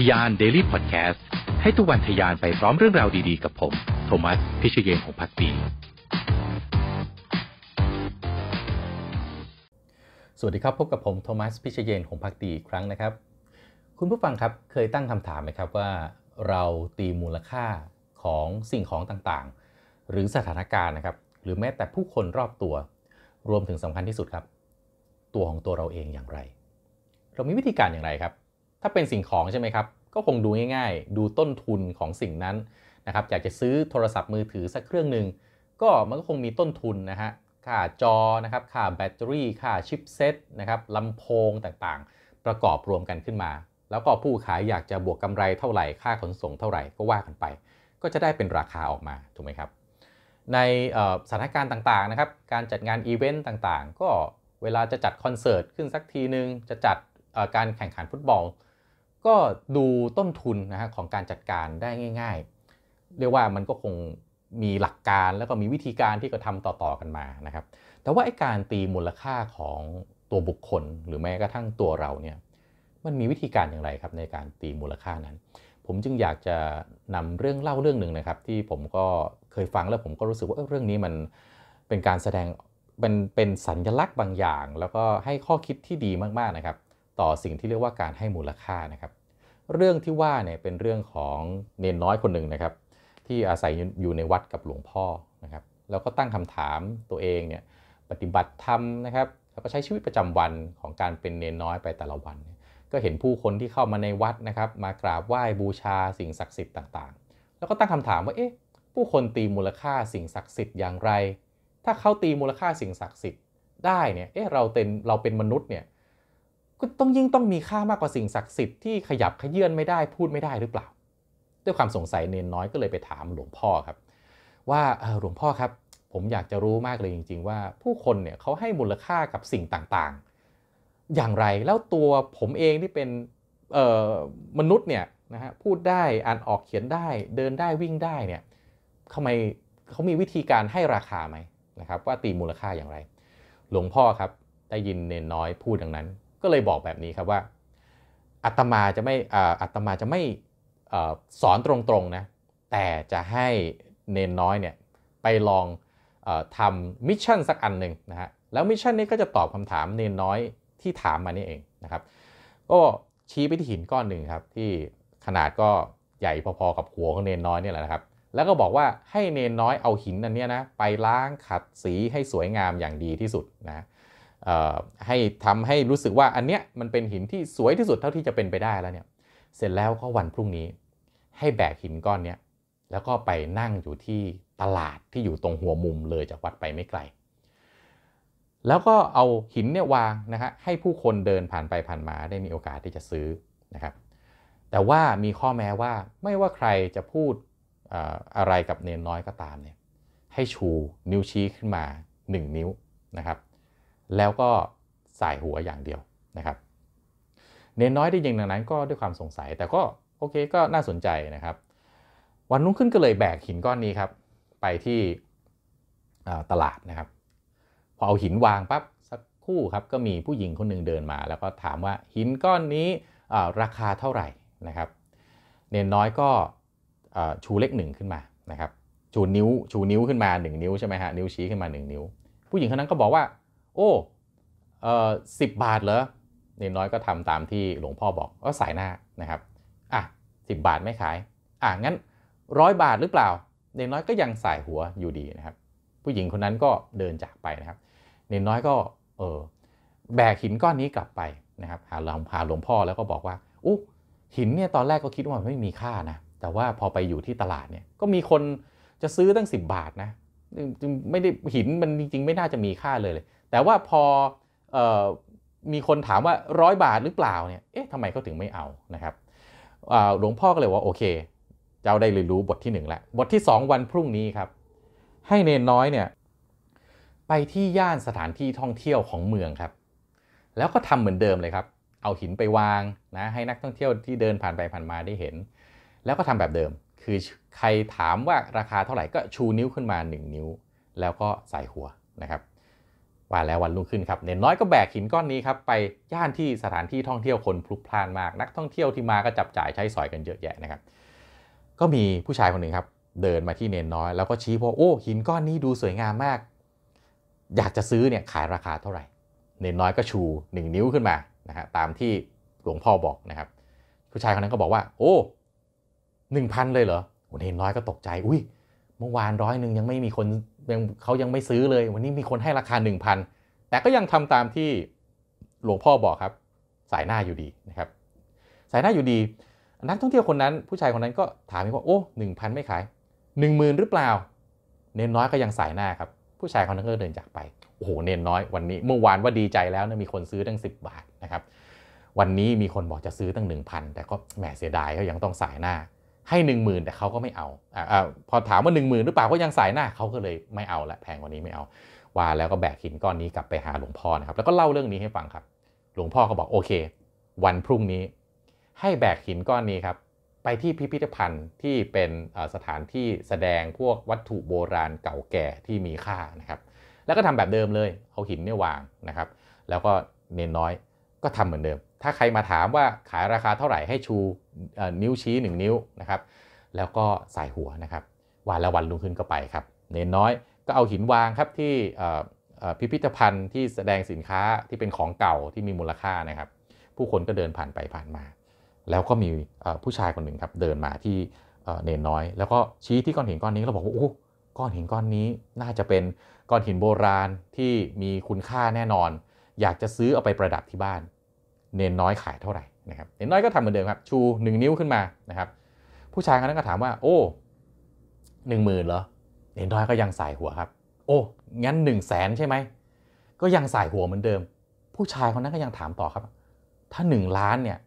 ทยาน Daily Podcast ให้ทุกวันทยานไปพร้อมเรื่องราวดีๆ กับผม โทมัส พิเชเยงของพักดีสวัสดีครับ พบกับผม โทมัส พิเชเยงของพักดีครั้งนะครับ คุณผู้ฟังครับ เคยตั้งคำถามไหมครับ ว่าเราตีมูลค่าของสิ่งของต่างๆ หรือสถานการณ์นะครับ หรือแม้แต่ผู้คนรอบตัว รวมถึงสำคัญที่สุดครับ ตัวของตัวเราเองอย่างไร เรามีวิธีการอย่างไรครับ ถ้าเป็นสิ่งของใช่ไหมครับก็คงดูง่ายๆ ดูต้นทุนของสิ่งนั้นนะครับ อยากจะซื้อโทรศัพท์มือถือสักเครื่องหนึ่ง ก็มันก็คงมีต้นทุนนะฮะ ค่าจอนะครับ ค่าแบตเตอรี่ ค่าชิปเซตนะครับลำโพงต่างๆ ประกอบรวมกันขึ้นมา แล้วก็ผู้ขายอยากจะบวกกำไรเท่าไหร่ ค่าขนส่งเท่าไหร่ ก็ว่ากันไป ก็จะได้เป็นราคาออกมา ถูกไหมครับ ในสถานการณ์ต่างๆ นะครับ การจัดงานอีเวนต์ต่างๆ ก็เวลาจะจัดคอนเสิร์ตขึ้นสักทีนึงจะจัดการแข่งขันฟุตบอลก็ดูต้นทุนนะฮะของการจัดการได้ง่าย ๆ เรียกว่ามันก็คงมีหลักการแล้วก็มีวิธีการที่ก็ทำต่อๆกันมานะครับแต่ว่าไอ้การตีมูลค่าของตัวบุคคล หรือแม้กระทั่งตัวเราเนี่ยมันมีวิธีการอย่างไรครับ ในการตีมูลค่านั้น ผมจึงอยากจะนำเรื่องเล่าเรื่องหนึ่งนะครับ ที่ผมก็เคยฟังแล้วผมก็รู้สึกว่าเรื่องนี้มันเป็นการแสดงเป็นเป็นสัญลักษณ์บางอย่าง แล้วก็ให้ข้อคิดที่ดีมากๆนะครับต่อสิ่งที่เรียกว่าการให้มูลค่านะครับ เรื่องที่ว่าเนี่ยเป็นเรื่องของเนนน้อยคนหนึ่งนะครับที่อาศัยอยู่ในวัดกับหลวงพ่อนะครับแล้วก็ตั้งคำถามตัวเองเนี่ยปฏิบัติธรรมนะครับแล้วก็ใช้ชีวิตประจำวันของการเป็นเนนน้อยไปแต่ละวัน ก็เห็นผู้คนที่เข้ามาในวัดนะครับมากราบไหว้บูชาสิ่งศักดิ์สิทธิ์ต่างๆแล้วก็ตั้งคำถามว่าเอ๊ะผู้คนตีมูลค่าสิ่งศักดิ์สิทธิ์อย่างไร ถ้าเขาตีมูลค่าสิ่งศักดิ์สิทธิ์ได้เนี่ยเอ๊ะเราเป็นเราเป็นมนุษย์เนี่ยก็ต้องยิ่งต้องมีค่ามากกว่าสิ่งศักดิ์สิทธิ์ที่ขยับขยื่นไม่ได้พูดไม่ได้หรือเปล่า ด้วยความสงสัยเนนน้อยก็เลยไปถามหลวงพ่อครับ ว่าหลวงพ่อครับ ผมอยากจะรู้มากเลย จริงๆว่า ผู้คนเนี่ยเขาให้มูลค่ากับสิ่งต่างๆ อย่างไรแล้วตัวผมเองที่เป็นมนุษย์เนี่ยนะฮะพูดได้อ่านออกเขียนได้ เดินได้วิ่งได้เนี่ยทำไมเขามีวิธีการให้ราคาไหมนะครับว่าตีมูลค่าอย่างไร หลวงพ่อครับได้ยินเนนน้อยพูดดังนั้นก็เลยบอกแบบนี้ครับว่าอัตมาจะไม่อัตมาจะไม่สอนตรงๆนะแต่จะให้เนนน้อยเนี่ยไปลองอทำมิชชั่นสักอันหนึ่งนะฮะแล้วมิชชั่นนี้ก็จะตอบคำถามเนนน้อยที่ถามมานี่เองนะครับก็ชี้ไปที่หินก้อนหนึ่งครับ ที่ขนาดก็ใหญ่พอๆกับหัวของเนนน้อยนี่แหละนะครับ แล้วก็บอกว่าให้เนนน้อยเอาหินอันนี้นะไปล้างขัดสีให้สวยงามอย่างดีที่สุดนะให้ทำให้รู้สึกว่าอันเนี้ยมันเป็นหินที่สวยที่สุดเท่าที่จะเป็นไปได้แล้วเนี่ย เสร็จแล้วก็วันพรุ่งนี้ ให้แบกหินก้อนเนี้ยแล้วก็ไปนั่งอยู่ที่ตลาดที่อยู่ตรงหัวมุมเลยจากวัดไปไม่ไกล แล้วก็เอาหินเนี่ยวางนะฮะให้ผู้คนเดินผ่านไปผ่านมาได้มีโอกาสที่จะซื้อนะครับ แต่ว่ามีข้อแม้ว่าไม่ว่าใครจะพูดอะไรกับเนนน้อยก็ตามเนี่ยให้ชูนิ้วชี้ขึ้นมา 1 นิ้วนะครับแล้วก็สายหัวอย่างเดียวนะครับ เน้นน้อยได้ยิงดังนั้นก็ด้วยความสงสัยแต่ก็โอเคก็น่าสนใจนะครับ วันนุ่งขึ้นก็เลยแบกหินก้อนนี้ครับไปที่ตลาดนะครับพอเอาหินวางปั๊บสักคู่ครับก็มีผู้หญิงคนหนึ่งเดินมาแล้วก็ถามว่าหินก้อนนี้ราคาเท่าไหร่นะครับ เน้นน้อยก็ชูเลขหนึ่งขึ้นมานะครับชูนิ้ว ชูนิ้วขึ้นมา1นิ้วใช่ไหมฮะนิ้วชี้ขึ้นมา1นิ้วผู้หญิงคนนั้นก็บอกว่าโอ้ เออสิบบาทเหรอเนนน้อยก็ทำตามที่หลวงพ่อบอก ก็สายหน้านะครับ อ่ะสิบบาทไม่ขาย อ่ะ งั้นร้อยบาทหรือเปล่าเนนน้อยก็ยังสายหัวอยู่ดีนะครับ ผู้หญิงคนนั้นก็เดินจากไปนะครับ เนนน้อยก็เออ แบกหินก้อนนี้กลับไปนะครับ หาหลวงพาหลวงพ่อแล้วก็บอกว่าอู้หินเนี่ยตอนแรกก็คิดว่ามันไม่มีค่านะ แต่ว่าพอไปอยู่ที่ตลาดเนี่ย ก็มีคนจะซื้อตั้ง 10 บาทนะจึงไม่ได้หินมันจริงๆไม่น่าจะมีค่าเลยเลยแต่ว่าพอออมีคนถามว่าร้อยบาทหรือเปล่าเนี่ย เอ๊ะทำไมเขาถึงไม่เอานะครับ หลวงพ่อก็เลยว่าโอเค เจ้าได้เรียนรู้บทที่1แล้วบทที่ 2 วันพรุ่งนี้ครับ ให้เนนน้อยเนี่ย ไปที่ย่านสถานที่ท่องเที่ยวของเมืองครับ แล้วก็ทำเหมือนเดิมเลยครับ เอาหินไปวางนะ ให้นักท่องเที่ยวที่เดินผ่านไปผ่านมาได้เห็น แล้วก็ทำแบบเดิม คือใครถามว่าราคาเท่าไหร่ก็ชูนิ้วขึ้นมา 1 นิ้ว แล้วก็ใส่หัวนะครับว่าแล้ววันรุ่งขึ้นครับ เนนน้อยก็แบกหินก้อนนี้ครับ ไปย่านที่สถานที่ท่องเที่ยวคนพลุกพล่านมาก นักท่องเที่ยวที่มาก็จับจ่ายใช้สอยกันเยอะแยะนะครับก็มีผู้ชายคนหนึ่งครับเดินมาที่เนนน้อยแล้วก็ชี้ว่าโอ้หินก้อนนี้ดูสวยงามมาก อยากจะซื้อเนี่ยขายราคาเท่าไหร่เนนน้อยก็ชู 1 นิ้วขึ้นมานะฮะตามที่หลวงพ่อบอกนะครับ ผู้ชายคนนั้นก็บอกว่า โอ้หนึ่งพันเลยเหรอเนนน้อยก็ตกใจอุ้ยเมื่อวานร้อยหนึ่งยังไม่มีคนยังเขายังไม่ซื้อเลย วันนี้มีคนให้ราคา 1,000 แต่ก็ยังทำตามที่หลวงพ่อบอกครับ สายหน้าอยู่ดีนะครับสายหน้าอยู่ดี นักท่องเที่ยวคนนั้น ผู้ชายคนนั้นก็ถามว่าโอ้หนึ่งพันไม่ขายหนึ่งหมื่นหรือเปล่า เน้นน้อยก็ยังสายหน้าครับผู้ชายคนนั้นก็เดินจากไปโอ้โหเน้นน้อยวันนี้เมื่อวานว่าดีใจแล้วนะมีคนซื้อตั้ง 10 บาทนะครับวันนี้มีคนบอกจะซื้อตั้ง 1,000 แต่ก็แหมเสียดายก็ยังต้องสายหน้าให้1 0,000 แต่เขาก็ไม่เอาอ่าพอถามว่า1 0,000หรือเปล่าก็ยังสายหน้าเขาก็เลยไม่เอาละแพงกว่านี้ไม่เอา ว่าแล้วก็แบกหินก้อนนี้กลับไปหาหลวงพ่อนะครับแล้วก็เล่าเรื่องนี้ให้ฟังครับ หลวงพ่อก็บอกโอเค วันพรุ่งนี้ ให้แบกหินก้อนนี้ครับ ไปที่พิพิธภัณฑ์ที่เป็นสถานที่แสดงพวกวัตถุโบราณเก่าแก่ที่มีค่านะครับแล้วก็ทำแบบเดิมเลยเอาหินเนี่ยวางนะครับ แล้วก็เน้นน้อยก็ทำเหมือนเดิมถ้าใครมาถามว่าขายราคาเท่าไหร่ให้ชูนิ้วชี้ 1 นิ้วนะครับแล้วก็ใส่หัวนะครับวันละวันลุงขึ้นก็ไปครับ เน้นน้อยก็เอาหินวางครับที่พิพิธภัณฑ์ที่แสดงสินค้าที่เป็นของเก่าที่มีมูลค่านะครับผู้คนก็เดินผ่านไปผ่านมา แล้วก็มีผู้ชายคนหนึ่งครับเดินมาที่เนนน้อย แล้วก็ชี้ที่ก้อนหินก้อนนี้เราบอกว่าโอ้ก้อนหินก้อนนี้น่าจะเป็นก้อนหินโบราณที่มีคุณค่าแน่นอนอยากจะซื้อเอาไปประดับที่บ้านเนนน้อยขายเท่าไหร่นะครับ เนนน้อยก็ทำเหมือนเดิมครับ ชู 1 นิ้วขึ้นมานะครับ ผู้ชายคนนั้นก็ถามว่า โอ้หนึ่งหมื่นเหรอ เนนน้อยก็ยังใส่หัวครับ โอ้งั้น1นึ่งแสนใช่ไหม ก็ยังใส่หัวเหมือนเดิม ผู้ชายคนนั้นก็ยังถามต่อครับ ถ้า 1 ล้านเนี่ย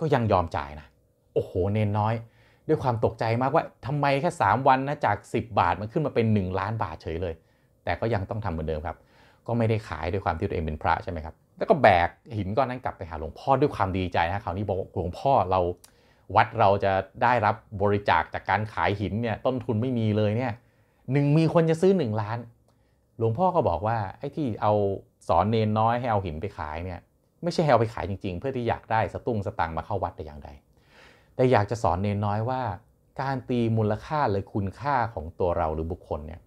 ก็ยังยอมจ่ายนะ โอ้โหเนนน้อย ด้วยความตกใจมากว่า ทำไมแค่ 3 วันนะจาก 10 บาทมันขึ้นมาเป็น 1 ล้านบาทเฉยเลย แต่ก็ยังต้องทำเหมือนเดิมครับ ก็ไม่ได้ขายด้วยความที่ตัวเองเป็นพระใช่ไหมครับแล้วก็แบกหินก้อนนั้นกลับไปหาหลวงพ่อด้วยความดีใจนะคราวนี้บอกหลวงพ่อเราวัดเราจะได้รับบริจาคจากการขายหินเนี่ยต้นทุนไม่มีเลยเนี่ยหนึ่งมีคนจะซื้อหนึ่งล้าน หลวงพ่อก็บอกว่าไอ้ที่เอาสอนเนนน้อยให้เอาหินไปขายเนี่ยไม่ใช่เอาไปขายจริง ๆ เพื่อที่อยากได้สตุ้งสตังมาเข้าวัดแต่อย่างใดแต่อยากจะสอนเนนน้อยว่า การตีมูลค่าเลยคุณค่าของตัวเราหรือบุคคลเนี่ย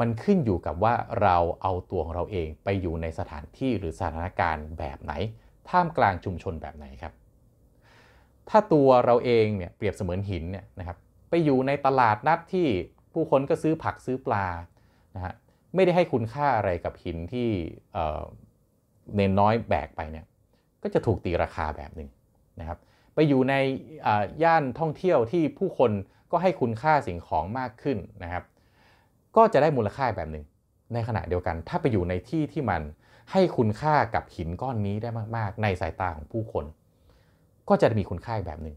มันขึ้นอยู่กับว่าเราเอาตัวของเราเองไปอยู่ในสถานที่หรือสถานการณ์แบบไหน ท่ามกลางชุมชนแบบไหนครับ ถ้าตัวเราเองเนี่ยเปรียบเสมือนหินเนี่ยนะครับ ไปอยู่ในตลาดนัดที่ผู้คนก็ซื้อผักซื้อปลา นะฮะ ไม่ได้ให้คุณค่าอะไรกับหินที่เน้นน้อยแบกไปเนี่ย ก็จะถูกตีราคาแบบหนึ่งนะครับ ไปอยู่ในย่านท่องเที่ยวที่ผู้คนก็ให้คุณค่าสิ่งของมากขึ้นนะครับก็จะได้มูลค่าแบบหนึ่งในขณะเดียวกัน ถ้าไปอยู่ในที่ที่มันให้คุณค่ากับหินก้อนนี้ได้มากๆ ในสายตาของผู้คน ก็จะมีคุณค่าแบบหนึ่ง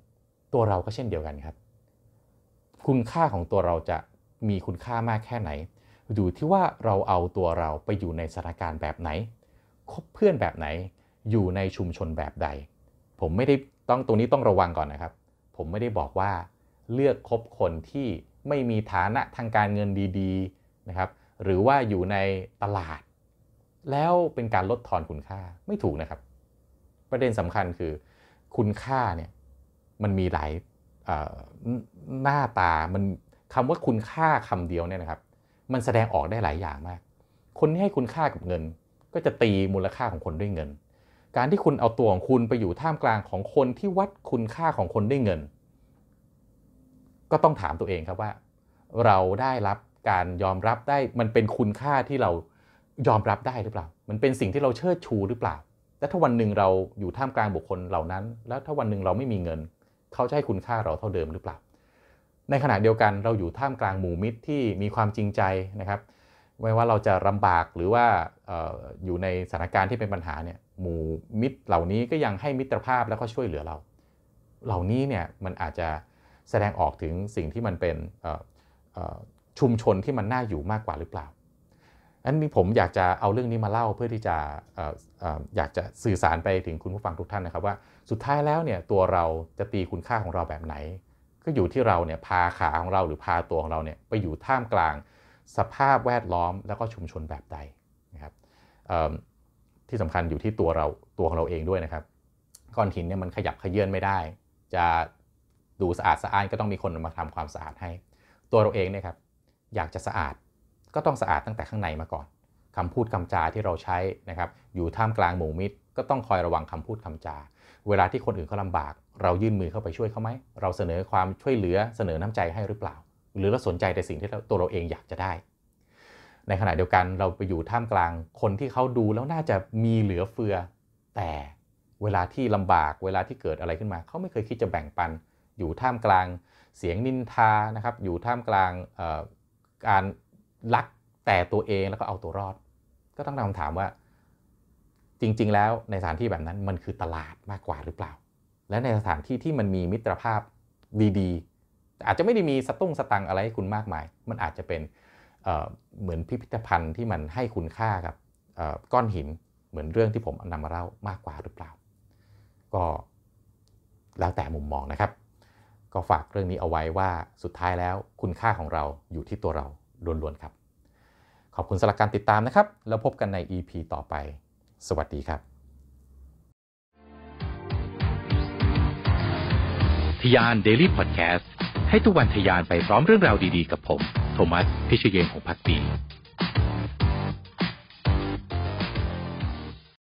ตัวเราก็เช่นเดียวกันครับ คุณค่าของตัวเราจะมีคุณค่ามากแค่ไหนอยู่ที่ว่าเราเอาตัวเราไปอยู่ในสถานการณ์แบบไหน คบเพื่อนแบบไหนอยู่ในชุมชนแบบใด ผมไม่ได้ต้องตรงนี้ต้องระวังก่อนนะครับ ผมไม่ได้บอกว่าเลือกคบคนที่ไม่มีฐานะทางการเงินดีๆนะครับหรือว่าอยู่ในตลาด แล้วเป็นการลดทอนคุณค่าไม่ถูกนะครับ ประเด็นสำคัญคือ คุณค่าเนี่ยมันมีหลายหน้าตามันคำว่าคุณค่าคำเดียวเนี่ยนะครับ มันแสดงออกได้หลายอย่างมาก คนที่ให้คุณค่ากับเงิน ก็จะตีมูลค่าของคนด้วยเงิน การที่คุณเอาตัวของคุณไปอยู่ท่ามกลางของคนที่วัดคุณค่าของคนด้วยเงินก็ต้องถามตัวเองครับว่าเราได้รับการยอมรับได้มันเป็นคุณค่าที่เรายอมรับได้หรือเปล่า มันเป็นสิ่งที่เราเชิดชูหรือเปล่าและถ้าวันหนึ่งเราอยู่ท่ามกลางบุคคลเหล่านั้น แล้วถ้าวันหนึ่งเราไม่มีเงินเขาจะให้คุณค่าเราเท่าเดิมหรือเปล่าในขณะเดียวกันเราอยู่ท่ามกลางหมู่มิตรที่มีความจริงใจนะครับไม่ว่าเราจะลาบากหรือว่าอออยู่ในสถานการณ์ที่เป็นปัญหาเนี่ยหมู่มิตรเหล่านี้ก็ยังให้มิตรภาพแล้วก็ช่วยเหลือเรา เหล่านี้เนี่ยมันอาจจะแสดงออกถึงสิ่งที่มันเป็นชุมชนที่มันน่าอยู่มากกว่าหรือเปล่าอันนี้ผมอยากจะเอาเรื่องนี้มาเล่าเพื่อที่จะอยากจะสื่อสารไปถึงคุณผู้ฟังทุกท่านนะครับว่าสุดท้ายแล้วเนี่ยตัวเราจะตีคุณค่าของเราแบบไหน ก็อยู่ที่เราเนี่ยพาขาของเราหรือพาตัวของเราเนี่ยไปอยู่ท่ามกลาง สภาพแวดล้อมแล้วก็ชุมชนแบบใดนะครับที่สำคัญอยู่ที่ตัวเราตัวของเราเองด้วยนะครับก้อนหินเนี่ยมันขยับขยื่นไม่ได้ จะดูสะอาดสะอ้านก็ต้องมีคนมาทำความสะอาดให้ ตัวเราเองเนี่ยครับ อยากจะสะอาดก็ต้องสะอาดตั้งแต่ข้างในมาก่อน คำพูดคำจาที่เราใช้นะครับอยู่ท่ามกลางหมู่มิตร ก็ต้องคอยระวังคำพูดคำจา เวลาที่คนอื่นเขาลาบากเรายื่นมือเข้าไปช่วยเขาไหมเราเสนอความช่วยเหลือ เสนอน้ำใจให้หรือเปล่า หรือเราสนใจแต่สิ่งที่ตัวเราเองอยากจะได้ ในขณะเดียวกันเราไปอยู่ท่ามกลางคนที่เขาดูแล้วน่าจะมีเหลือเฟือ แต่เวลาที่ลำบาก เวลาที่เกิดอะไรขึ้นมา เขาไม่เคยคิดจะแบ่งปันอยู่ท่ามกลางเสียงนินทานะครับ อยู่ท่ามกลางการรัก แต่ตัวเองแล้วก็เอาตัวรอด ก็ต้องตั้งคำถามว่าจริงๆ แล้วในสถานที่แบบนั้นมันคือตลาดมากกว่าหรือเปล่า และในสถานที่ที่มันมีมิตรภาพดีๆ อาจจะไม่ได้มีสตุ้งสตังอะไรให้คุณมากมาย มันอาจจะเป็นเเหมือนพิพิธภัณฑ์ที่มันให้คุณค่ากับก้อนหินเหมือนเรื่องที่ผมนำมาเล่ามากกว่าหรือเปล่า ก็แล้วแต่มุมมองนะครับก็ฝากเรื่องนี้เอาไว้ว่าสุดท้ายแล้วคุณค่าของเราอยู่ที่ตัวเราล้วนๆครับ ขอบคุณสำหรับการติดตามนะครับ แล้วพบกันใน EP ต่อไป สวัสดีครับ ทยาน Daily Podcast ให้ทุกวันทยานไปพร้อมเรื่องราวดีๆกับผม โทมัส พิชเยนของพักดี